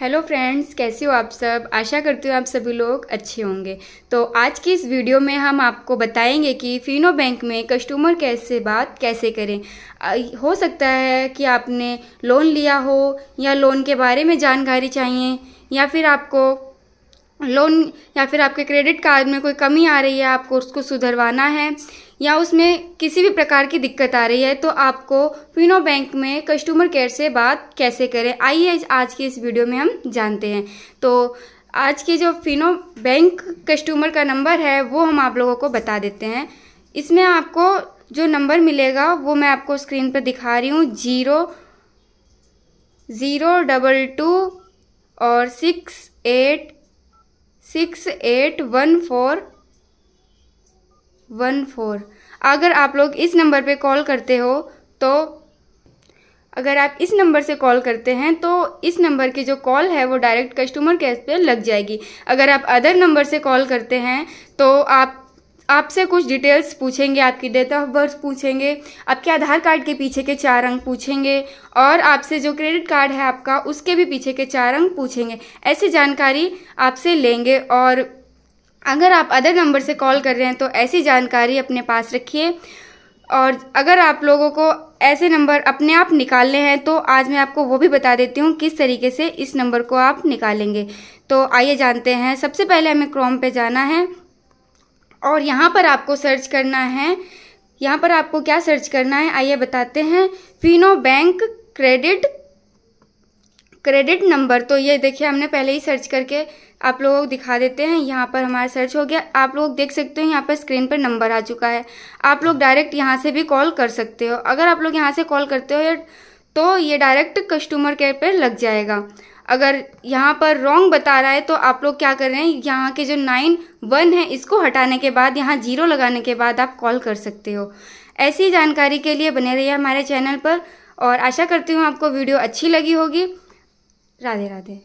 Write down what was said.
hello friends कैसे हो आप सब आशा करती हूँ आप सभी लोग अच्छे होंगे तो आज की इस वीडियो में हम आपको बताएंगे कि फिनो बैंक में कस्टमर केयर से बात कैसे करें हो सकता है कि आपने लोन लिया हो या लोन के बारे में जानकारी चाहिए या फिर आपको लोन या फिर आपके क्रेडिट कार्ड में कोई कमी आ रही है आपको उसको सुधरवाना है या उसमें किसी भी प्रकार की दिक्कत आ रही है तो आपको फिनो बैंक में कस्टमर केयर से बात कैसे करें आइए आज की इस वीडियो में हम जानते हैं तो आज के जो फिनो बैंक कस्टमर का नंबर है वो हम आप लोगों को बता देते हैं इसमें आपको जो नंबर मिलेगा वो मैं आपको स्क्रीन पर दिखा रही हूँ जीरो ज़ीरो डबल टू और six eight six eight one four one four अगर आप लोग इस नंबर पे कॉल करते हो तो अगर आप इस नंबर से कॉल करते हैं तो इस नंबर की जो कॉल है वो डायरेक्ट कस्टमर केयर पे लग जाएगी अगर आप अदर नंबर से कॉल करते हैं तो आप आपसे कुछ डिटेल्स पूछेंगे आपकी डेट ऑफ बर्थ पूछेंगे आपके आधार कार्ड के पीछे के चार अंक पूछेंगे और आपसे जो क्रेडिट कार्ड है आपका उसके भी पीछे के चार अंक पूछेंगे ऐसी जानकारी आपसे लेंगे और अगर आप अदर नंबर से कॉल कर रहे हैं तो ऐसी जानकारी अपने पास रखिए और अगर आप लोगों को ऐसे नंबर अपने आप निकालने हैं तो आज मैं आपको वो भी बता देती हूँ किस तरीके से इस नंबर को आप निकालेंगे तो आइए जानते हैं सबसे पहले हमें क्रोम पे जाना है और यहाँ पर आपको सर्च करना है यहाँ पर आपको क्या सर्च करना है आइए बताते हैं Fino bank credit credit number तो ये देखिए हमने पहले ही सर्च करके आप लोगों को दिखा देते हैं यहाँ पर हमारा सर्च हो गया आप लोग देख सकते हो यहाँ पर स्क्रीन पर नंबर आ चुका है आप लोग डायरेक्ट यहाँ से भी कॉल कर सकते हो अगर आप लोग यहाँ से कॉल करते हो तो ये डायरेक्ट कस्टमर केयर पर लग जाएगा अगर यहाँ पर रॉन्ग बता रहा है तो आप लोग क्या कर रहे हैं यहाँ के जो नाइन वन है इसको हटाने के बाद यहाँ जीरो लगाने के बाद आप कॉल कर सकते हो ऐसी जानकारी के लिए बने रहिए हमारे चैनल पर और आशा करती हूँ आपको वीडियो अच्छी लगी होगी राधे राधे